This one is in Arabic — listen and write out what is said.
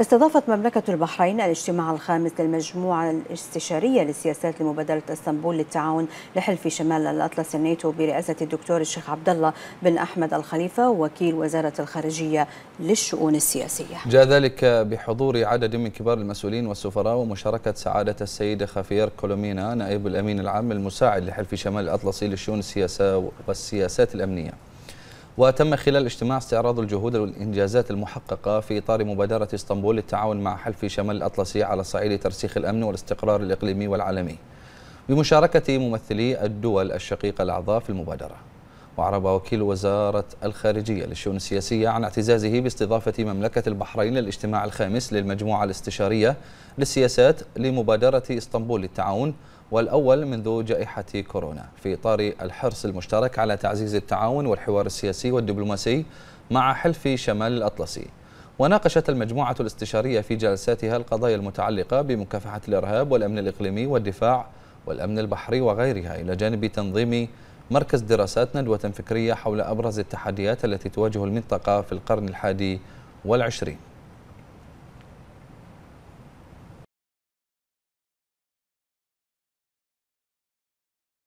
استضافت مملكة البحرين الاجتماع الخامس للمجموعة الاستشارية للسياسات لمبادرة اسطنبول للتعاون لحلف شمال الأطلس الناتو برئاسة الدكتور الشيخ عبد الله بن أحمد الخليفة وكيل وزارة الخارجية للشؤون السياسية جاء ذلك بحضور عدد من كبار المسؤولين والسفراء ومشاركة سعادة السيدة خافير كولومينا نائب الأمين العام المساعد لحلف شمال الأطلسي للشؤون السياسة والسياسات الأمنية وتم خلال الاجتماع استعراض الجهود والإنجازات المحققة في إطار مبادرة اسطنبول للتعاون مع حلف شمال الأطلسي على صعيد ترسيخ الأمن والاستقرار الإقليمي والعالمي بمشاركة ممثلي الدول الشقيقة الأعضاء في المبادرة وعرب وكيل وزارة الخارجية للشؤون السياسية عن اعتزازه باستضافة مملكة البحرين للاجتماع الخامس للمجموعة الاستشارية للسياسات لمبادرة اسطنبول للتعاون والأول منذ جائحة كورونا في إطار الحرص المشترك على تعزيز التعاون والحوار السياسي والدبلوماسي مع حلف شمال الأطلسي وناقشت المجموعة الاستشارية في جلساتها القضايا المتعلقة بمكافحة الإرهاب والأمن الإقليمي والدفاع والأمن البحري وغيرها إلى جانب تنظيم مركز دراسات ندوة فكرية حول أبرز التحديات التي تواجه المنطقة في القرن الحادي والعشرين